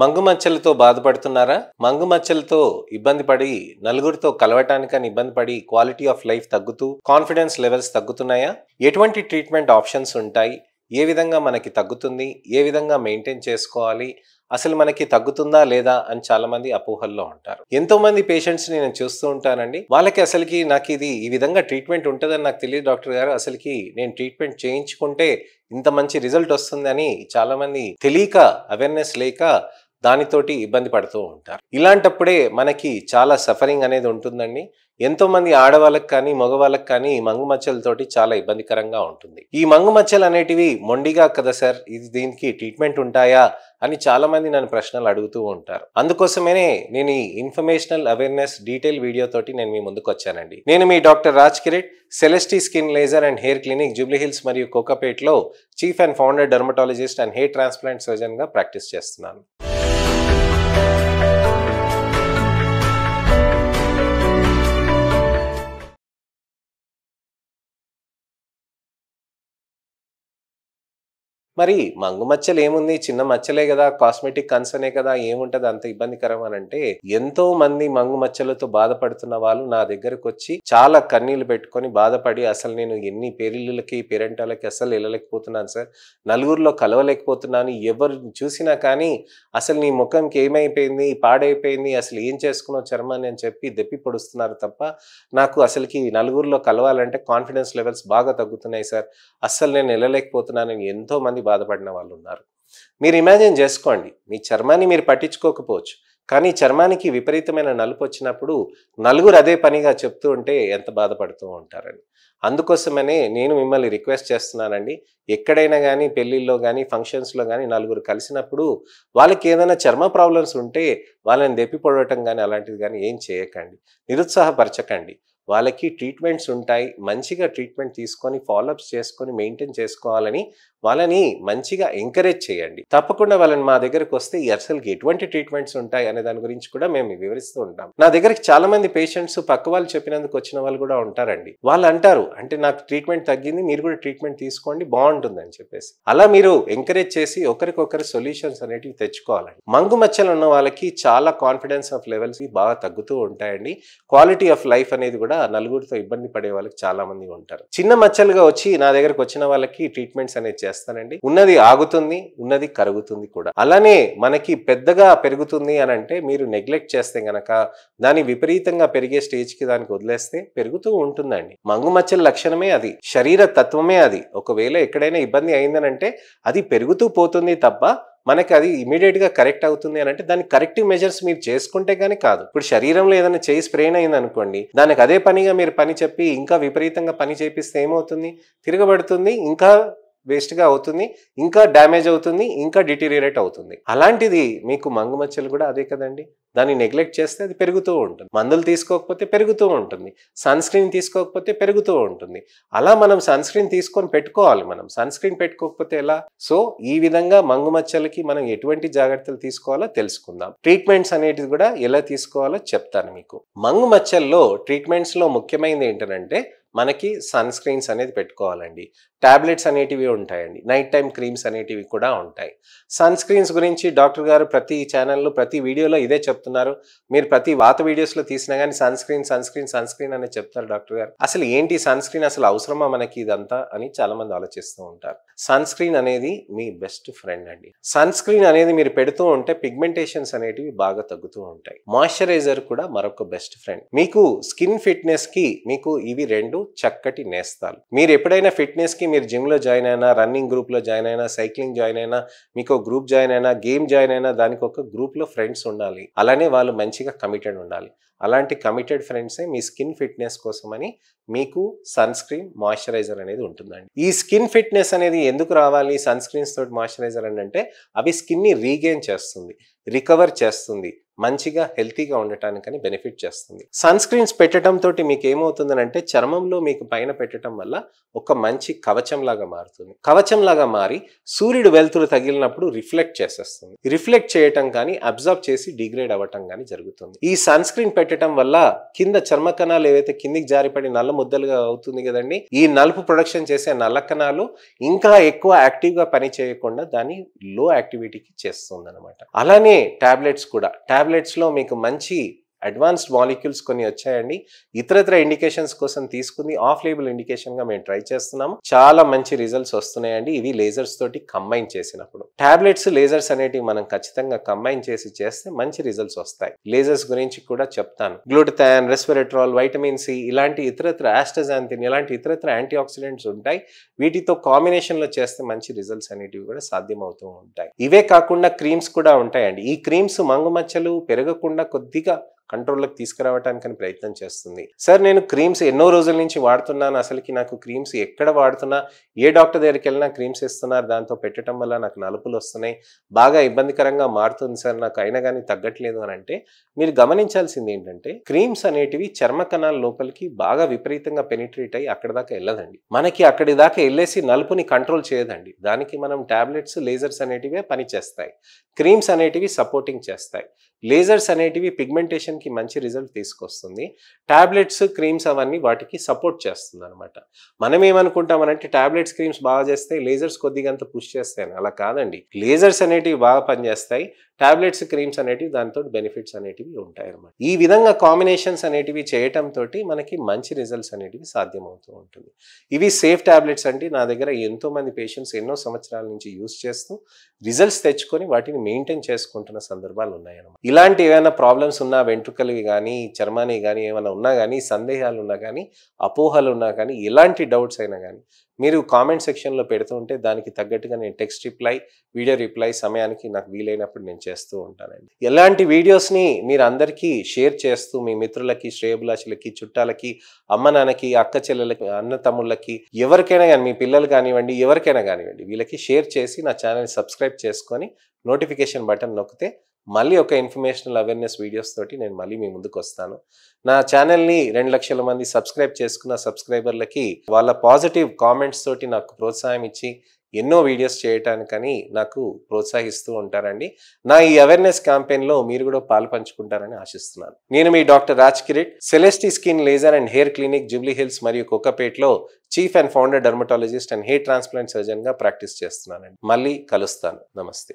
మంగుమచ్చలతో బాధపడుతున్నారా మంగుమచ్చలతో ఇబ్బంది పడి నలుగురితో కలవటానికని ఇబ్బంది పడి క్వాలిటీ ఆఫ్ లైఫ్ తగ్గుతూ కాన్ఫిడెన్స్ లెవెల్స్ తగ్గుతున్నాయా ఎటువంటి ట్రీట్మెంట్ ఆప్షన్స్ ఉంటాయి ఏ విధంగా మనకి తగ్గుతుంది ఏ విధంగా మెయింటైన్ చేసుకోవాలి అసలు మనకి తగ్గుతుందా లేదా అని చాలా మంది అపోహల్లో ఉంటారు ఎంతో మంది పేషెంట్స్ నేను చూస్తూ ఉంటానండి వాళ్ళకి అసలుకి నాకు ఇది ఈ విధంగా ట్రీట్మెంట్ ఉంటుందని నాకు తెలియదు డాక్టర్ గారు అసలుకి నేను ట్రీట్మెంట్ చేయించుకుంటే ఇంత మంచి రిజల్ట్ వస్తుందని చాలా మంది తెలియక అవేర్నెస్ లేక దానితోటి ఇబ్బంది పడుతూ ఉంటారు ఇలాంటప్పుడే మనకి చాలా సఫరింగ్ అనేది ఉంటుందండి ఎంతోమంది ఆడవాళ్ళకి కానీ మగవాళ్ళకి కానీ ఈ మంగు మచ్చలతోటి చాలా ఇబ్బందికరంగా ఉంటుంది ఈ మంగు మచ్చలు అనేటివి మొండిగా కదా సార్ ఇది దీనికి ట్రీట్మెంట్ ఉంటాయా అని చాలామంది నన్ను ప్రశ్నలు అడుగుతూ ఉంటారు అందుకోసమే నేను ఈ ఇన్ఫర్మేషనల్ అవేర్నెస్ డీటెయిల్ వీడియో తోటి నేను మీ ముందుకు వచ్చానండి నేను మీ doctor Raj కిరెట్ సెలెస్టీ skin laser and hair clinic Jubilee Hills మరియు కోకాపేట్లో chief and founder dermatologist and hair transplant సర్జన్గా ప్రాక్టీస్ చేస్తున్నాను మరి మంగు మచ్చలు ఏముంది చిన్న మచ్చలే కదా కాస్మెటిక్ కన్సర్నే కదా ఏముంటది అంత ఇబ్బందికరం అని అంటే ఎంతో మంది మంగు మచ్చలతో బాధపడుతున్న వాళ్ళు నా దగ్గరకు వచ్చి చాలా కన్నీళ్లు పెట్టుకొని బాధపడి అసలు నేను ఎన్ని పేరిళ్ళకి పేరెంటాలకి అసలు వెళ్ళలేకపోతున్నాను సార్ నలుగురిలో కలవలేకపోతున్నాను ఎవరు చూసినా కానీ అసలు నీ ముఖంకి ఏమైపోయింది పాడైపోయింది అసలు ఏం చేసుకున్నావు చర్మాన్ని అని చెప్పి దెప్పి పొడుస్తున్నారు తప్ప నాకు అసలుకి నలుగురిలో కలవాలంటే కాన్ఫిడెన్స్ లెవెల్స్ బాగా తగ్గుతున్నాయి సార్ అసలు నేను వెళ్ళలేకపోతున్నాను ఎంతో మంది బాధపడిన వాళ్ళు ఉన్నారు మీరు ఇమాజిన్ చేసుకోండి మీ చర్మాన్ని మీరు పట్టించుకోకపోవచ్చు కానీ చర్మానికి విపరీతమైన నలుపు వచ్చినప్పుడు నలుగురు అదే పనిగా చెప్తూ ఉంటే ఎంత బాధపడుతూ ఉంటారని అందుకోసమనే నేను మిమ్మల్ని రిక్వెస్ట్ చేస్తున్నానండి ఎక్కడైనా కానీ పెళ్ళిళ్ళలో కానీ ఫంక్షన్స్లో కానీ నలుగురు కలిసినప్పుడు వాళ్ళకి ఏదైనా చర్మ ప్రాబ్లమ్స్ ఉంటే వాళ్ళని దెప్పి పొడవటం కానీ అలాంటిది కానీ ఏం చేయకండి నిరుత్సాహపరచకండి వాళ్ళకి ట్రీట్మెంట్స్ ఉంటాయి మంచిగా ట్రీట్మెంట్ తీసుకొని ఫాలోఅప్స్ చేసుకొని మెయింటైన్ చేసుకోవాలని వాళ్ళని మంచిగా ఎంకరేజ్ చేయండి తప్పకుండా వాళ్ళని మా దగ్గరకు వస్తే ఈ ఎటువంటి ట్రీట్మెంట్స్ ఉంటాయి అనే దాని గురించి కూడా మేము వివరిస్తూ ఉంటాం నా దగ్గరికి చాలా మంది పేషెంట్స్ పక్క వాళ్ళు చెప్పినందుకు వచ్చిన వాళ్ళు కూడా ఉంటారండి వాళ్ళు అంటారు అంటే నాకు ట్రీట్మెంట్ తగ్గింది మీరు కూడా ట్రీట్మెంట్ తీసుకోండి అని చెప్పేసి అలా మీరు ఎంకరేజ్ చేసి ఒకరికొకరు సొల్యూషన్స్ అనేటివి తెచ్చుకోవాలండి మంగు మచ్చలు ఉన్న వాళ్ళకి చాలా కాన్ఫిడెన్స్ ఆఫ్ లెవెల్స్ బాగా తగ్గుతూ ఉంటాయండి క్వాలిటీ ఆఫ్ లైఫ్ అనేది కూడా కూడా నలుగురితో ఇబ్బంది పడే వాళ్ళకి చాలా మంది ఉంటారు చిన్న మచ్చలుగా వచ్చి నా దగ్గరకు వచ్చిన వాళ్ళకి ట్రీట్మెంట్స్ అనేది చేస్తానండి ఉన్నది ఆగుతుంది ఉన్నది కరుగుతుంది కూడా అలానే మనకి పెద్దగా పెరుగుతుంది అని అంటే మీరు నెగ్లెక్ట్ చేస్తే గనక దాని విపరీతంగా పెరిగే స్టేజ్ కి దానికి వదిలేస్తే పెరుగుతూ ఉంటుందండి మంగు మచ్చల లక్షణమే అది శరీర తత్వమే అది ఒకవేళ ఎక్కడైనా ఇబ్బంది అయిందనంటే అది పెరుగుతూ పోతుంది తప్ప మనకి అది గా కరెక్ట్ అవుతుంది అని అంటే దాన్ని కరెక్టివ్ మెజర్స్ మీరు చేసుకుంటే కానీ కాదు ఇప్పుడు శరీరంలో ఏదైనా చేయి స్ప్రెయిన్ అయింది అనుకోండి దానికి అదే పనిగా మీరు పని చెప్పి ఇంకా విపరీతంగా పని చేపిస్తే ఏమవుతుంది తిరగబడుతుంది ఇంకా వేస్ట్గా అవుతుంది ఇంకా డ్యామేజ్ అవుతుంది ఇంకా డిటీరియరేట్ అవుతుంది అలాంటిది మీకు మంగు మచ్చలు కూడా అదే కదండి దాన్ని నెగ్లెక్ట్ చేస్తే అది పెరుగుతూ ఉంటుంది మందులు తీసుకోకపోతే పెరుగుతూ ఉంటుంది సన్ స్క్రీన్ తీసుకోకపోతే పెరుగుతూ ఉంటుంది అలా మనం సన్ స్క్రీన్ తీసుకొని పెట్టుకోవాలి మనం సన్ స్క్రీన్ పెట్టుకోకపోతే ఎలా సో ఈ విధంగా మంగు మచ్చలకి మనం ఎటువంటి జాగ్రత్తలు తీసుకోవాలో తెలుసుకుందాం ట్రీట్మెంట్స్ అనేటివి కూడా ఎలా తీసుకోవాలో చెప్తాను మీకు మంగు మచ్చల్లో ట్రీట్మెంట్స్లో ముఖ్యమైనది ఏంటంటే మనకి సన్ స్క్రీన్స్ అనేది పెట్టుకోవాలండి ట్యాబ్లెట్స్ అనేటివి ఉంటాయండి నైట్ టైం క్రీమ్స్ అనేటివి కూడా ఉంటాయి సన్ స్క్రీన్స్ గురించి డాక్టర్ గారు ప్రతి ఛానల్లో ప్రతి వీడియోలో ఇదే చెప్తున్నారు మీరు ప్రతి వాత వీడియోస్లో తీసినా కానీ sunscreen sunscreen sunscreen అనేది చెప్తారు డాక్టర్ గారు అసలు ఏంటి సన్ స్క్రీన్ అసలు అవసరమా మనకి ఇదంతా అని చాలామంది ఆలోచిస్తూ ఉంటారు సన్ స్క్రీన్ అనేది మీ బెస్ట్ ఫ్రెండ్ అండి సన్ స్క్రీన్ అనేది మీరు పెడుతూ ఉంటే పిగ్మెంటేషన్స్ అనేటివి బాగా తగ్గుతూ ఉంటాయి మాయిశ్చరైజర్ కూడా మరొక బెస్ట్ ఫ్రెండ్ మీకు స్కిన్ ఫిట్నెస్కి మీకు ఇవి రెండు చక్కటి నేస్తాలు మీరు ఎప్పుడైనా ఫిట్నెస్కి మీరు జిమ్లో జాయిన్ అయినా రన్నింగ్ గ్రూప్లో జాయిన్ అయినా సైక్లింగ్ జాయిన్ అయినా మీకు గ్రూప్ జాయిన్ అయినా గేమ్ జాయిన్ అయినా దానికి ఒక గ్రూప్లో ఫ్రెండ్స్ ఉండాలి అలానే వాళ్ళు మంచిగా కమిటెడ్ ఉండాలి అలాంటి కమిటెడ్ ఫ్రెండ్సే మీ స్కిన్ ఫిట్నెస్ కోసమని మీకు సన్ స్క్రీన్ మాయిశ్చరైజర్ అనేది ఉంటుందండి ఈ స్కిన్ ఫిట్నెస్ అనేది ఎందుకు రావాలి సన్ స్క్రీన్స్ తోటి మాయిశ్చరైజర్ అని అంటే అవి స్కిన్ని రీగెయిన్ చేస్తుంది రికవర్ చేస్తుంది మంచిగా హెల్తీగా ఉండటానికని బెనిఫిట్ చేస్తుంది సన్ స్క్రీన్స్ పెట్టడం తోటి మీకు ఏమవుతుందనంటే చర్మంలో మీకు పైన పెట్టడం వల్ల ఒక మంచి కవచం లాగా మారుతుంది కవచం లాగా మారి సూర్యుడు వెలుతురు తగిలినప్పుడు రిఫ్లెక్ట్ చేసేస్తుంది రిఫ్లెక్ట్ చేయటం కానీ అబ్జర్వ్ చేసి డిగ్రేడ్ అవ్వటం కానీ జరుగుతుంది ఈ సన్ స్క్రీన్ పెట్టడం వల్ల కింద చర్మ కణాలు ఏవైతే కిందికి జారిపడి నల్ల ముద్దలుగా అవుతుంది కదండి ఈ నలుపు ప్రొడక్షన్ చేసే నల్ల కణాలు ఇంకా ఎక్కువ యాక్టివ్గా పని చేయకుండా దాన్ని లో యాక్టివిటీకి చేస్తుంది అనమాట అలానే టాబ్లెట్స్ కూడా టాబ్లెట్ టాబ్లెట్స్లో మీకు మంచి అడ్వాన్స్డ్ మాలిక్యూల్స్ కొన్ని వచ్చాయండి ఇతరత్ర ఇండికేషన్స్ కోసం తీసుకుని ఆఫ్ లేబుల్ ఇండికేషన్గా మేము ట్రై చేస్తున్నాము చాలా మంచి రిజల్ట్స్ వస్తున్నాయండి ఇవి లేజర్స్ తోటి కంబైన్ చేసినప్పుడు టాబ్లెట్స్ లేజర్స్ అనేటివి మనం ఖచ్చితంగా కంబైన్ చేసి చేస్తే మంచి రిజల్ట్స్ వస్తాయి లేజర్స్ గురించి కూడా చెప్తాను గ్లూటథాన్ రెస్పిరేటరాల్ వైటమిన్ సి ఇలాంటి ఇతరత్ర ఆస్టజాంతిన్ ఇలాంటి ఇతరత్ర యాంటీ ఆక్సిడెంట్స్ ఉంటాయి వీటితో కాంబినేషన్లో చేస్తే మంచి రిజల్ట్స్ అనేటివి కూడా సాధ్యమవుతూ ఉంటాయి ఇవే కాకుండా క్రీమ్స్ కూడా ఉంటాయండి ఈ క్రీమ్స్ మంగుమచ్చలు పెరగకుండా కొద్దిగా కంట్రోల్లోకి తీసుకురావటానికని ప్రయత్నం చేస్తుంది సార్ నేను క్రీమ్స్ ఎన్నో రోజుల నుంచి వాడుతున్నాను అసలుకి నాకు క్రీమ్స్ ఎక్కడ వాడుతున్నా ఏ డాక్టర్ దగ్గరికి వెళ్ళినా క్రీమ్స్ ఇస్తున్నారు దాంతో పెట్టడం వల్ల నాకు నలుపులు వస్తున్నాయి బాగా ఇబ్బందికరంగా మారుతుంది సార్ నాకు అయినా కానీ తగ్గట్లేదు అని అంటే మీరు గమనించాల్సింది ఏంటంటే క్రీమ్స్ అనేటివి చర్మ కణాల లోపలికి బాగా విపరీతంగా పెనిట్రేట్ అయ్యి అక్కడ దాకా వెళ్ళదండి మనకి అక్కడి దాకా వెళ్ళేసి నలుపుని కంట్రోల్ చేయదండి దానికి మనం టాబ్లెట్స్ లేజర్స్ అనేటివే పనిచేస్తాయి క్రీమ్స్ అనేటివి సపోర్టింగ్ చేస్తాయి లేజర్స్ అనేటివి పిగ్మెంటేషన్కి మంచి రిజల్ట్ తీసుకొస్తుంది ట్యాబ్లెట్స్ క్రీమ్స్ అవన్నీ వాటికి సపోర్ట్ చేస్తుంది అనమాట మనం ఏమనుకుంటామనంటే ట్యాబ్లెట్స్ క్రీమ్స్ బాగా చేస్తాయి లేజర్స్ కొద్దిగా అంత పుష్ చేస్తాయని అలా కాదండి లేజర్స్ అనేటివి బాగా పనిచేస్తాయి టాబ్లెట్స్ క్రీమ్స్ అనేటివి దానితో బెనిఫిట్స్ అనేటివి ఉంటాయి అనమాట ఈ విధంగా కాంబినేషన్స్ అనేటివి చేయటం తోటి మనకి మంచి రిజల్ట్స్ అనేటివి సాధ్యమవుతూ ఉంటుంది ఇవి సేఫ్ టాబ్లెట్స్ అంటే నా దగ్గర ఎంతోమంది పేషెంట్స్ ఎన్నో సంవత్సరాల నుంచి యూస్ చేస్తూ రిజల్ట్స్ తెచ్చుకొని వాటిని మెయింటైన్ చేసుకుంటున్న సందర్భాలు ఉన్నాయన్నమాట ఇలాంటి ఏమైనా ప్రాబ్లమ్స్ ఉన్నా వెంట్రుకలవి కానీ చర్మాన్ని కానీ ఏమైనా ఉన్నా కానీ సందేహాలు ఉన్నా కానీ అపోహలు ఉన్నా కానీ ఎలాంటి డౌట్స్ అయినా కానీ మీరు కామెంట్ సెక్షన్లో పెడుతూ ఉంటే దానికి తగ్గట్టుగా నేను టెక్స్ట్ రిప్లై వీడియో రిప్లై సమయానికి నాకు వీలైనప్పుడు నేను చేస్తూ ఉంటానండి ఎలాంటి వీడియోస్ని మీరు అందరికీ షేర్ చేస్తూ మీ మిత్రులకి శ్రేయభిలాషులకి చుట్టాలకి అమ్మ నాన్నకి అక్క చెల్లెలకి అన్న తమ్ముళ్ళకి ఎవరికైనా కానీ మీ పిల్లలు కానివ్వండి ఎవరికైనా కానివ్వండి వీళ్ళకి షేర్ చేసి నా ఛానల్ సబ్స్క్రైబ్ చేసుకొని నోటిఫికేషన్ బటన్ నొక్కితే మళ్ళీ ఒక ఇన్ఫర్మేషనల్ అవేర్నెస్ వీడియోస్ తోటి నేను మళ్ళీ మీ ముందుకు వస్తాను నా ఛానల్ని రెండు లక్షల మంది సబ్స్క్రైబ్ చేసుకున్న సబ్స్క్రైబర్లకి వాళ్ళ పాజిటివ్ కామెంట్స్ తోటి నాకు ప్రోత్సాహం ఇచ్చి ఎన్నో వీడియోస్ చేయటానికని నాకు ప్రోత్సహిస్తూ ఉంటారండి నా ఈ అవేర్నెస్ క్యాంపెయిన్లో మీరు కూడా పాలు పంచుకుంటారని ఆశిస్తున్నాను నేను మీ doctor Raj Kirit Celestee skin laser and hair clinic Jubilee Hills మరియు కొక్కపేటలో chief and founder dermatologist and hair transplant సర్జన్గా ప్రాక్టీస్ చేస్తున్నానండి మళ్ళీ కలుస్తాను నమస్తే